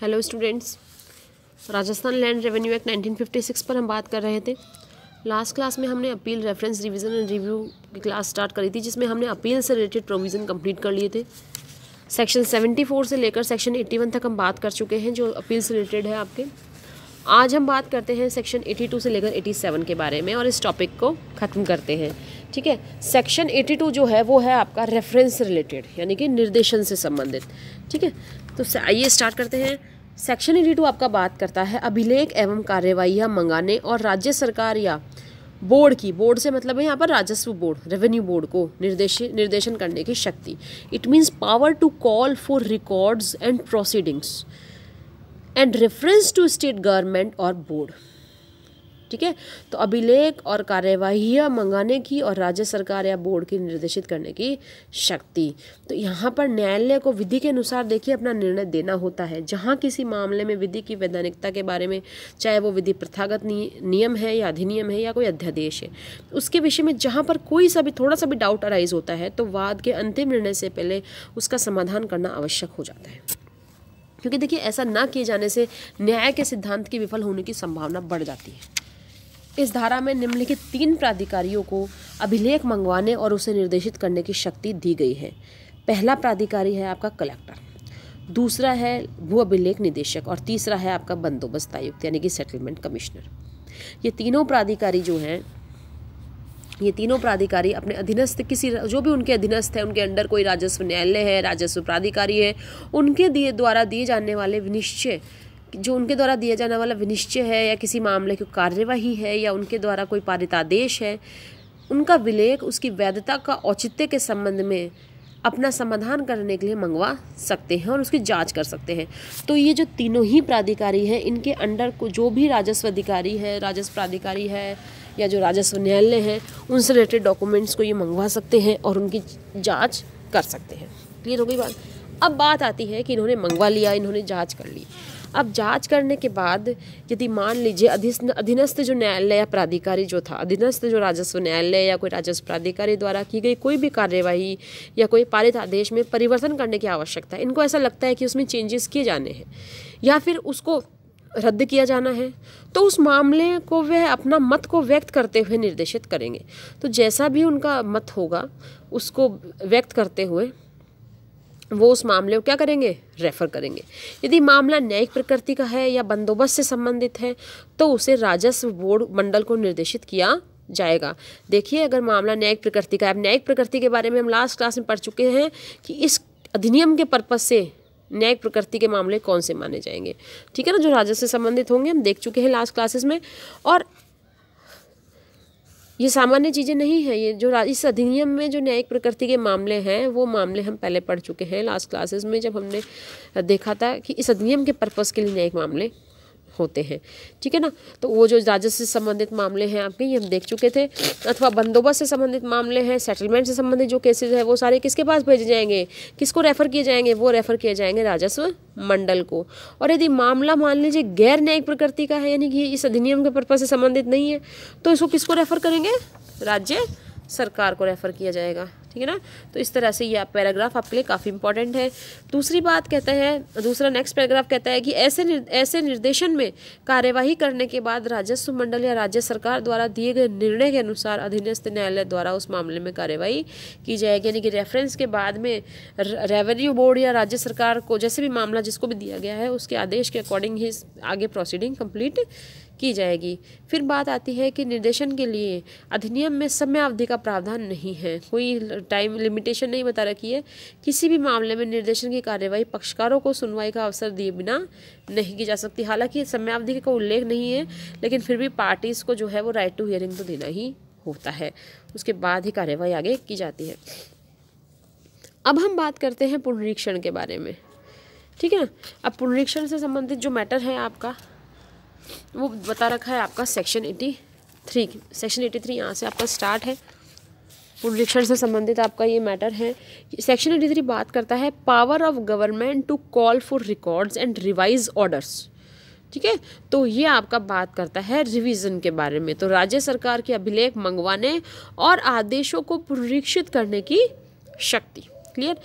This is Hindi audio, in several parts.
hello students Rajasthan land revenue act 1956 पर हम बात कर रहे थे लास्ट क्लास में हमने appeal reference revision and review की क्लास स्टार्ट करी थी जिसमें हमने अपील से रिलेटेड प्रोविज़न कंप्लीट कर लिए थे सेक्शन 74 से लेकर सेक्शन 81 तक हम बात कर चुके हैं जो अपील से रिलेटेड है आपके आज हम बात करते हैं सेक्शन एटी से लेकर एटी के बारे में और इस टॉपिक को ख़त्म करते हैं ठीक है सेक्शन एटी जो है वो है आपका रेफरेंस रिलेटेड यानी कि निर्देशन से संबंधित ठीक है तो आइए स्टार्ट करते हैं सेक्शन एटी टू आपका बात करता है अभिलेख एवं कार्यवाही मंगाने और राज्य सरकार या बोर्ड की बोर्ड से मतलब है यहाँ पर राजस्व बोर्ड रेवेन्यू बोर्ड को निर्देश निर्देशन करने की शक्ति it means power to call for records and proceedings and reference to state government और बोर्ड ठीक है तो अभिलेख और कार्यवाही मंगाने की और राज्य सरकार या बोर्ड की निर्देशित करने की शक्ति तो यहाँ पर न्यायालय को विधि के अनुसार देखिए अपना निर्णय देना होता है जहाँ किसी मामले में विधि की वैधानिकता के बारे में चाहे वो विधि प्रथागत नियम है या अधिनियम है या कोई अध्यादेश है उसके विषय में जहाँ पर कोई सा भी थोड़ा सा भी डाउट अराइज होता है तो वाद के अंतिम निर्णय से पहले उसका समाधान करना आवश्यक हो जाता है क्योंकि देखिए ऐसा ना किए जाने से न्याय के सिद्धांत की विफल होने की संभावना बढ़ जाती है इस धारा में निम्नलिखित तीन प्राधिकारियों को अभिलेख मंगवाने और उसे निर्देशित करने की शक्ति दी गई है पहला प्राधिकारी है आपका कलेक्टर दूसरा है भू अभिलेख निदेशक और तीसरा है आपका बंदोबस्त आयुक्त यानी कि सेटलमेंट कमिश्नर ये तीनों प्राधिकारी जो हैं ये तीनों प्राधिकारी अपने अधीनस्थ किसी जो भी उनके अधीनस्थ है उनके अंडर कोई राजस्व न्यायालय है राजस्व प्राधिकारी है उनके दिए द्वारा दिए जाने वाले निश्चय जो उनके द्वारा दिया जाने वाला विनिश्चय है या किसी मामले की कार्यवाही है या उनके द्वारा कोई पारित आदेश है उनका विलेख उसकी वैधता का औचित्य के संबंध में अपना समाधान करने के लिए मंगवा सकते हैं और उसकी जांच कर सकते हैं तो ये जो तीनों ही प्राधिकारी हैं इनके अंडर को जो भी राजस्व अधिकारी है राजस्व प्राधिकारी है या जो राजस्व न्यायालय है उनसे रिलेटेड डॉक्यूमेंट्स को ये मंगवा सकते हैं और उनकी जाँच कर सकते हैं क्लियर हो गई बात अब बात आती है कि इन्होंने मंगवा लिया इन्होंने जाँच कर ली अब जांच करने के बाद यदि मान लीजिए अधीनस्थ जो न्यायालय या प्राधिकारी जो था अधीनस्थ जो राजस्व न्यायालय या कोई राजस्व प्राधिकारी द्वारा की गई कोई भी कार्यवाही या कोई पारित आदेश में परिवर्तन करने की आवश्यकता है इनको ऐसा लगता है कि उसमें चेंजेस किए जाने हैं या फिर उसको रद्द किया जाना है तो उस मामले को वह अपना मत को व्यक्त करते हुए निर्देशित करेंगे तो जैसा भी उनका मत होगा उसको व्यक्त करते हुए वो उस मामले को क्या करेंगे रेफर करेंगे यदि मामला न्यायिक प्रकृति का है या बंदोबस्त से संबंधित है तो उसे राजस्व बोर्ड मंडल को निर्देशित किया जाएगा देखिए अगर मामला न्यायिक प्रकृति का है न्यायिक प्रकृति के बारे में हम लास्ट क्लास में पढ़ चुके हैं कि इस अधिनियम के पर्पज से न्यायिक प्रकृति के मामले कौन से माने जाएंगे ठीक है ना जो राजस्व से संबंधित होंगे हम देख चुके हैं लास्ट क्लासेस में और ये सामान्य चीज़ें नहीं हैं ये जो इस अधिनियम में जो न्यायिक प्रकृति के मामले हैं वो मामले हम पहले पढ़ चुके हैं लास्ट क्लासेस में जब हमने देखा था कि इस अधिनियम के पर्पज़ के लिए न्यायिक मामले होते हैं ठीक है ना तो वो जो राजस्व से संबंधित मामले हैं आपके ये हम देख चुके थे अथवा बंदोबस्त से संबंधित मामले हैं सेटलमेंट से संबंधित जो केसेज है वो सारे किसके पास भेजे जाएंगे किसको रेफर किए जाएंगे वो रेफर किए जाएंगे राजस्व मंडल को और यदि मामला मान लीजिए गैर न्यायिक प्रकृति का है यानी कि इस अधिनियम के पर्पज से संबंधित नहीं है तो इसको किसको रेफर करेंगे राज्य सरकार को रेफर किया जाएगा ठीक है ना तो इस तरह से यह पैराग्राफ आपके लिए काफ़ी इंपॉर्टेंट है दूसरी बात कहता है दूसरा नेक्स्ट पैराग्राफ कहता है कि ऐसे निर, ऐसे निर्देशन में कार्यवाही करने के बाद राजस्व मंडल या राज्य सरकार द्वारा दिए गए निर्णय के अनुसार अधीनस्थ न्यायालय द्वारा उस मामले में कार्यवाही की जाएगी यानी कि रेफरेंस के बाद में रेवेन्यू बोर्ड या राज्य सरकार को जैसे भी मामला जिसको भी दिया गया है उसके आदेश के अकॉर्डिंग ही आगे प्रोसीडिंग कंप्लीट की जाएगी फिर बात आती है कि निर्देशन के लिए अधिनियम में समय अवधि का प्रावधान नहीं है कोई टाइम लिमिटेशन नहीं बता रखी है किसी भी मामले में निर्देशन की कार्यवाही पक्षकारों को सुनवाई का अवसर दिए बिना नहीं की जा सकती हालांकि समयावधि का उल्लेख नहीं है लेकिन फिर भी पार्टीज़ को जो है वो राइट टू हियरिंग तो देना ही होता है उसके बाद ही कार्यवाही आगे की जाती है अब हम बात करते हैं पुनरीक्षण के बारे में ठीक है अब पुनरीक्षण से संबंधित जो मैटर है आपका वो बता रखा है आपका section eighty three section eighty three यहाँ से आपका स्टार्ट है पुनरीक्षण से संबंधित आपका ये मैटर है सेक्शन एटी थ्री बात करता है power of government to call for records and revise orders ठीक है तो ये आपका बात करता है रिवीजन के बारे में तो राज्य सरकार के अभिलेख मंगवाने और आदेशों को पुनरीक्षित करने की शक्ति क्लियर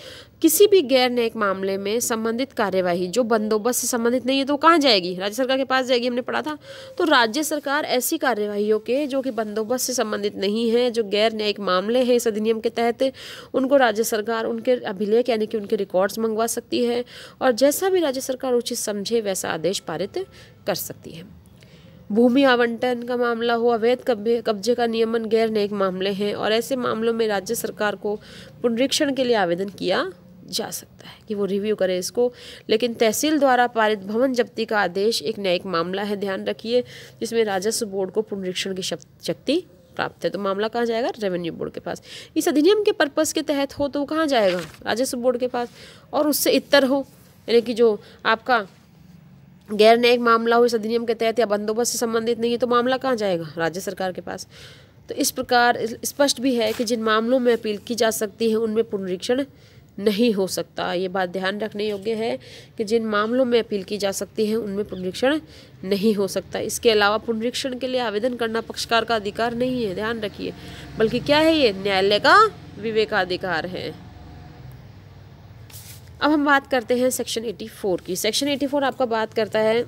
किसी भी गैर न्यायिक मामले में संबंधित कार्यवाही जो बंदोबस्त से संबंधित नहीं है तो कहाँ जाएगी राज्य सरकार के पास जाएगी हमने पढ़ा था तो राज्य सरकार ऐसी कार्यवाहियों के जो कि बंदोबस्त से संबंधित नहीं है जो गैर न्यायिक मामले हैं इस अधिनियम के तहत उनको राज्य सरकार उनके अभिलेख यानी कि उनके रिकॉर्ड्स मंगवा सकती है और जैसा भी राज्य सरकार उचित समझे वैसा आदेश पारित कर सकती है भूमि आवंटन का मामला हो अवैध कब्जे कब्जे का नियमन गैर न्यायिक मामले हैं और ऐसे मामलों में राज्य सरकार को पुनरीक्षण के लिए आवेदन किया जा सकता है कि वो रिव्यू करे इसको लेकिन तहसील द्वारा पारित भवन जब्ती का आदेश एक न्यायिक मामला है ध्यान रखिए जिसमें राजस्व बोर्ड को पुनरीक्षण की शक्ति प्राप्त है तो मामला कहाँ जाएगा रेवेन्यू बोर्ड के पास इस अधिनियम के पर्पज़ के तहत हो तो वो कहाँ जाएगा राजस्व बोर्ड के पास और उससे इतर हो यानी कि जो आपका गैर न्यायिक मामला हो इस अधिनियम के तहत या बंदोबस्त से संबंधित नहीं है तो मामला कहाँ जाएगा राज्य सरकार के पास तो इस प्रकार स्पष्ट भी है कि जिन मामलों में अपील की जा सकती है उनमें पुनरीक्षण नहीं हो सकता ये बात ध्यान रखने योग्य है कि जिन मामलों में अपील की जा सकती है उनमें पुनरीक्षण नहीं हो सकता इसके अलावा पुनरीक्षण के लिए आवेदन करना पक्षकार का अधिकार नहीं है ध्यान रखिए बल्कि क्या है ये न्यायालय का विवेकाधिकार है अब हम बात करते हैं सेक्शन 84 की सेक्शन 84 आपका बात करता है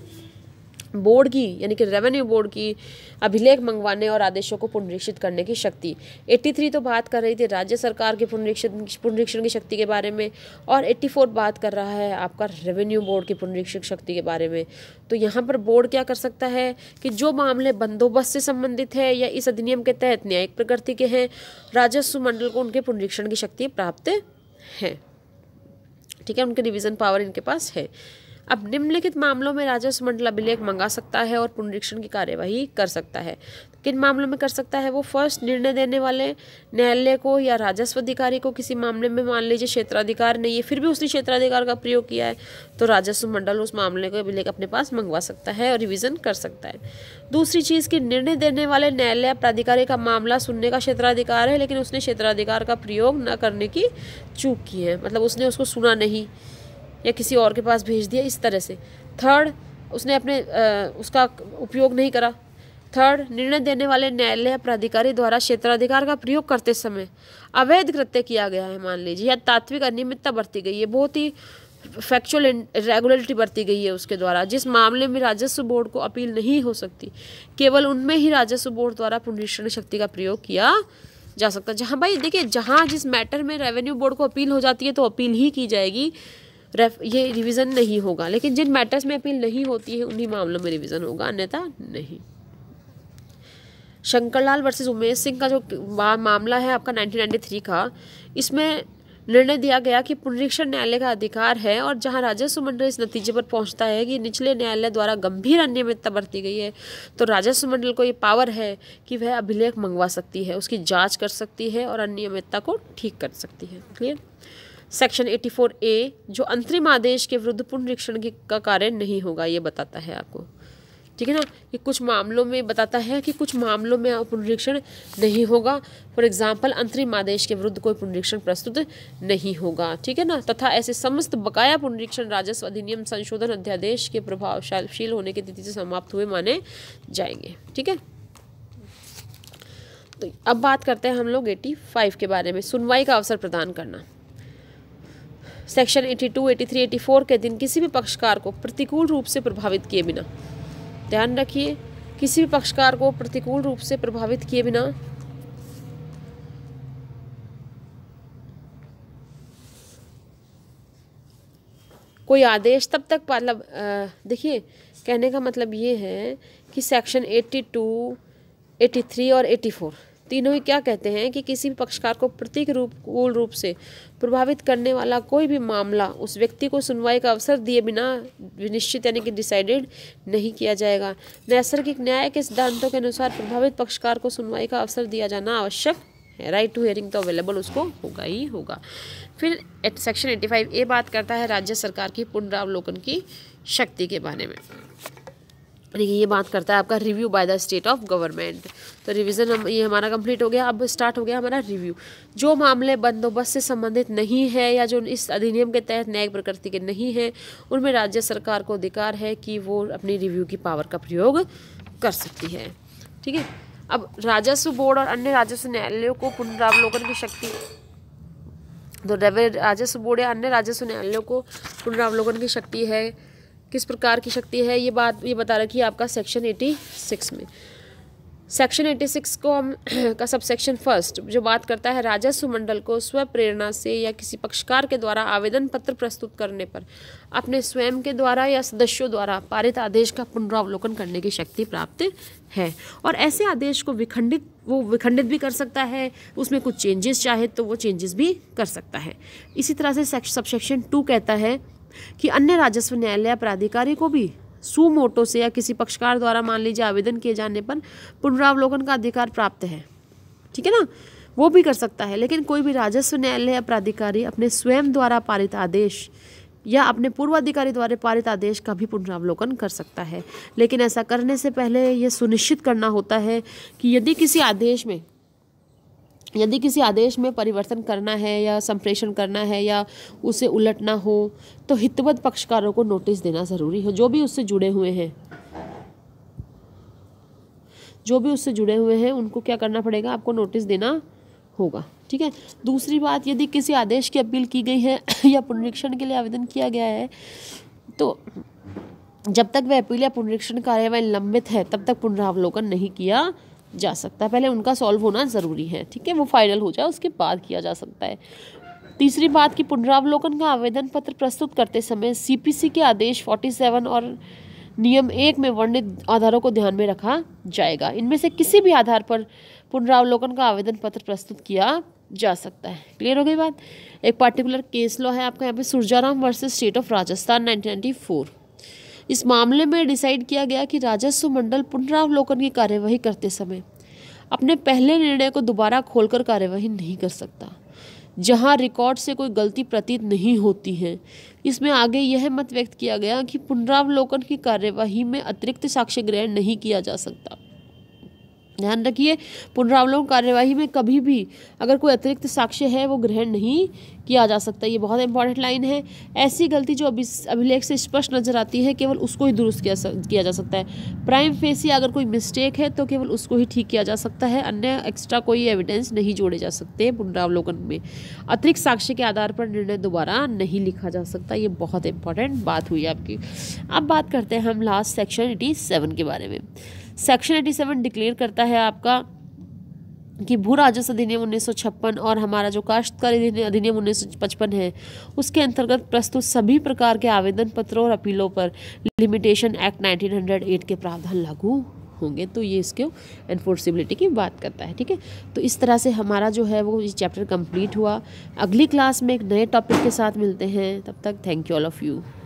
बोर्ड की यानी कि रेवेन्यू बोर्ड की अभिलेख मंगवाने और आदेशों को पुनरीक्षित करने की शक्ति 83 तो बात कर रही थी राज्य सरकार के पुनरीक्षण पुनरीक्षण की शक्ति के बारे में और 84 बात कर रहा है आपका रेवेन्यू बोर्ड की पुनरीक्षण शक्ति के बारे में तो यहाँ पर बोर्ड क्या कर सकता है कि जो मामले बंदोबस्त से संबंधित है या इस अधिनियम के तहत न्यायिक प्रकृति के हैं राजस्व मंडल को उनके पुनरीक्षण की शक्ति प्राप्त है ठीक है उनके रिविज़न पावर इनके पास है अब निम्नलिखित मामलों में राजस्व मंडल अभिलेख मंगा सकता है और पुनरीक्षण की कार्यवाही कर सकता है किन मामलों में कर सकता है वो फर्स्ट निर्णय देने वाले न्यायालय को या राजस्व अधिकारी को किसी मामले में मान लीजिए क्षेत्राधिकार नहीं है फिर भी उसने क्षेत्राधिकार का प्रयोग किया है तो राजस्व मंडल उस मामले को अभिलेख अपने पास मंगवा सकता है और रिविजन कर सकता है दूसरी चीज़ कि निर्णय देने वाले न्यायालय प्राधिकारी का मामला सुनने का क्षेत्राधिकार है लेकिन उसने क्षेत्राधिकार का प्रयोग न करने की चूक की है मतलब उसने उसको सुना नहीं या किसी और के पास भेज दिया इस तरह से थर्ड उसने अपने आ, उसका उपयोग नहीं करा थर्ड निर्णय देने वाले न्यायालय या प्राधिकारी द्वारा क्षेत्राधिकार का प्रयोग करते समय अवैध कृत्य किया गया है मान लीजिए या तात्विक अनियमितता बरती गई है बहुत ही फैक्चुअल रेगुलरिटी बरती गई है उसके द्वारा जिस मामले में राजस्व बोर्ड को अपील नहीं हो सकती केवल उनमें ही राजस्व बोर्ड द्वारा पुनरीक्षण शक्ति का प्रयोग किया जा सकता है जहाँ भाई देखिए जहाँ जिस मैटर में रेवेन्यू बोर्ड को अपील हो जाती है तो अपील ही की जाएगी रेफ ये रिवीज़न नहीं होगा लेकिन जिन मैटर्स में अपील नहीं होती है उन्हीं मामलों में रिवीज़न होगा अन्यथा नहीं शंकरलाल वर्सेस उमेश सिंह का जो मामला है आपका 1993 का इसमें निर्णय दिया गया कि पुनरीक्षण न्यायालय का अधिकार है और जहां राजस्व मंडल इस नतीजे पर पहुंचता है कि निचले न्यायालय द्वारा गंभीर अनियमितता बरती गई है तो राजस्व मंडल को ये पावर है कि वह अभिलेख मंगवा सकती है उसकी जांच कर सकती है और अनियमितता को ठीक कर सकती है क्लियर सेक्शन 84 ए जो अंतरिम आदेश के विरुद्ध पुनरीक्षण का कार्य नहीं होगा ये बताता है आपको ठीक है ना कि कुछ मामलों में बताता है कि कुछ मामलों में पुनरीक्षण नहीं होगा फॉर एग्जाम्पल अंतरिम आदेश के विरुद्ध कोई पुनरीक्षण प्रस्तुत नहीं होगा ठीक है ना तथा ऐसे समस्त बकाया पुनरीक्षण राजस्व अधिनियम संशोधन अध्यादेश के प्रभावशालशील होने की तिथि से समाप्त हुए माने जाएंगे ठीक है तो अब बात करते हैं हम लोग एटी फाइव के बारे में सुनवाई का अवसर प्रदान करना सेक्शन 82, 83, 84 के दिन किसी भी पक्षकार को प्रतिकूल रूप से प्रभावित किए बिना ध्यान रखिए किसी भी पक्षकार को प्रतिकूल रूप से प्रभावित किए बिना कोई आदेश तब तक मतलब देखिए कहने का मतलब ये है कि सेक्शन 82, 83 और 84 तीनों ही क्या कहते हैं कि किसी भी पक्षकार को प्रतीक रूप कूल रूप से प्रभावित करने वाला कोई भी मामला उस व्यक्ति को सुनवाई का अवसर दिए बिना निश्चित यानी कि डिसाइडेड नहीं किया जाएगा नैसर्गिक न्याय के सिद्धांतों के अनुसार प्रभावित पक्षकार को सुनवाई का अवसर दिया जाना आवश्यक है राइट टू हेयरिंग तो अवेलेबल उसको होगा ही होगा फिर eight, section eighty five A बात करता है राज्य सरकार की पुनरावलोकन की शक्ति के बारे में देखिए ये बात करता है आपका review by the state of government तो रिवीजन हम ये हमारा कंप्लीट हो गया अब स्टार्ट हो गया हमारा रिव्यू जो मामले बंदोबस्त से संबंधित नहीं है या जो इस अधिनियम के तहत न्यायिक प्रकृति के नहीं हैं उनमें राज्य सरकार को अधिकार है कि वो अपनी रिव्यू की पावर का प्रयोग कर सकती है ठीक है अब राजस्व बोर्ड और अन्य राजस्व न्यायालयों को पुनरावलोकन की शक्ति तो राजस्व बोर्ड या अन्य राजस्व न्यायालयों को पुनरावलोकन की शक्ति है किस प्रकार की शक्ति है ये बात ये बता रखी है आपका सेक्शन एटी सिक्स में सेक्शन एटी सिक्स को हम का सब सेक्शन फर्स्ट जो बात करता है राजस्व मंडल को स्व प्रेरणा से या किसी पक्षकार के द्वारा आवेदन पत्र प्रस्तुत करने पर अपने स्वयं के द्वारा या सदस्यों द्वारा पारित आदेश का पुनरावलोकन करने की शक्ति प्राप्त है और ऐसे आदेश को विखंडित वो विखंडित भी कर सकता है उसमें कुछ चेंजेस चाहे तो वो चेंजेस भी कर सकता है इसी तरह से सब सेक्शन टू कहता है कि अन्य राजस्व न्यायालय प्राधिकारी को भी सुमोटो से या किसी पक्षकार द्वारा मान लीजिए आवेदन किए जाने पर पुनरावलोकन का अधिकार प्राप्त है ठीक है ना वो भी कर सकता है लेकिन कोई भी राजस्व न्यायालय या प्राधिकारी अपने स्वयं द्वारा पारित आदेश या अपने पूर्वाधिकारी द्वारा पारित आदेश का भी पुनरावलोकन कर सकता है लेकिन ऐसा करने से पहले यह सुनिश्चित करना होता है कि यदि किसी आदेश में यदि किसी आदेश में परिवर्तन करना है या संप्रेषण करना है या उसे उलटना हो तो हितवत पक्षकारों को नोटिस देना ज़रूरी हो जो भी उससे जुड़े हुए हैं जो भी उससे जुड़े हुए हैं उनको क्या करना पड़ेगा आपको नोटिस देना होगा ठीक है दूसरी बात यदि किसी आदेश की अपील की गई है या पुनरीक्षण के लिए आवेदन किया गया है तो जब तक वह अपील या पुनरीक्षण कार्यवाही लंबित है तब तक पुनरावलोकन नहीं किया जा सकता है पहले उनका सॉल्व होना ज़रूरी है ठीक है वो फाइनल हो जाए उसके बाद किया जा सकता है तीसरी बात कि पुनरावलोकन का आवेदन पत्र प्रस्तुत करते समय सीपीसी के आदेश 47 और नियम एक में वर्णित आधारों को ध्यान में रखा जाएगा इनमें से किसी भी आधार पर पुनरावलोकन का आवेदन पत्र प्रस्तुत किया जा सकता है क्लियर हो गई बात एक पार्टिकुलर केस लॉ है आपका यहाँ पे Surjaram versus state of Rajasthan 1994 इस मामले में डिसाइड किया गया कि राजस्व मंडल पुनरावलोकन की कार्यवाही करते समय अपने पहले निर्णय को दोबारा खोलकर कार्यवाही नहीं कर सकता जहां रिकॉर्ड से कोई गलती प्रतीत नहीं होती है इसमें आगे यह मत व्यक्त किया गया कि पुनरावलोकन की कार्यवाही में अतिरिक्त साक्ष्य ग्रहण नहीं किया जा सकता ध्यान रखिए पुनरावलोकन कार्यवाही में कभी भी अगर कोई अतिरिक्त साक्ष्य है वो ग्रहण नहीं किया जा सकता ये बहुत इंपॉर्टेंट लाइन है ऐसी गलती जो अभि अभिलेख से स्पष्ट नजर आती है केवल उसको ही दुरुस्त किया किया जा सकता है प्राइम फेसी अगर कोई मिस्टेक है तो केवल उसको ही ठीक किया जा सकता है अन्य एक्स्ट्रा कोई एविडेंस नहीं जोड़े जा सकते पुनरावलोकन में अतिरिक्त साक्ष्य के आधार पर निर्णय दोबारा नहीं लिखा जा सकता ये बहुत इंपॉर्टेंट बात हुई आपकी अब बात करते हैं हम लास्ट सेक्शन एटी सेवन के बारे में सेक्शन 87 डिक्लेयर करता है आपका कि भू राजस्व अधिनियम उन्नीस और हमारा जो काश्तकारी अधिनियम उन्नीस है उसके अंतर्गत प्रस्तुत सभी प्रकार के आवेदन पत्रों और अपीलों पर लिमिटेशन एक्ट 1908 के प्रावधान लागू होंगे तो ये इसके एनफोर्सिबिलिटी की बात करता है ठीक है तो इस तरह से हमारा जो है वो ये चैप्टर कंप्लीट हुआ अगली क्लास में एक नए टॉपिक के साथ मिलते हैं तब तक thank you all of you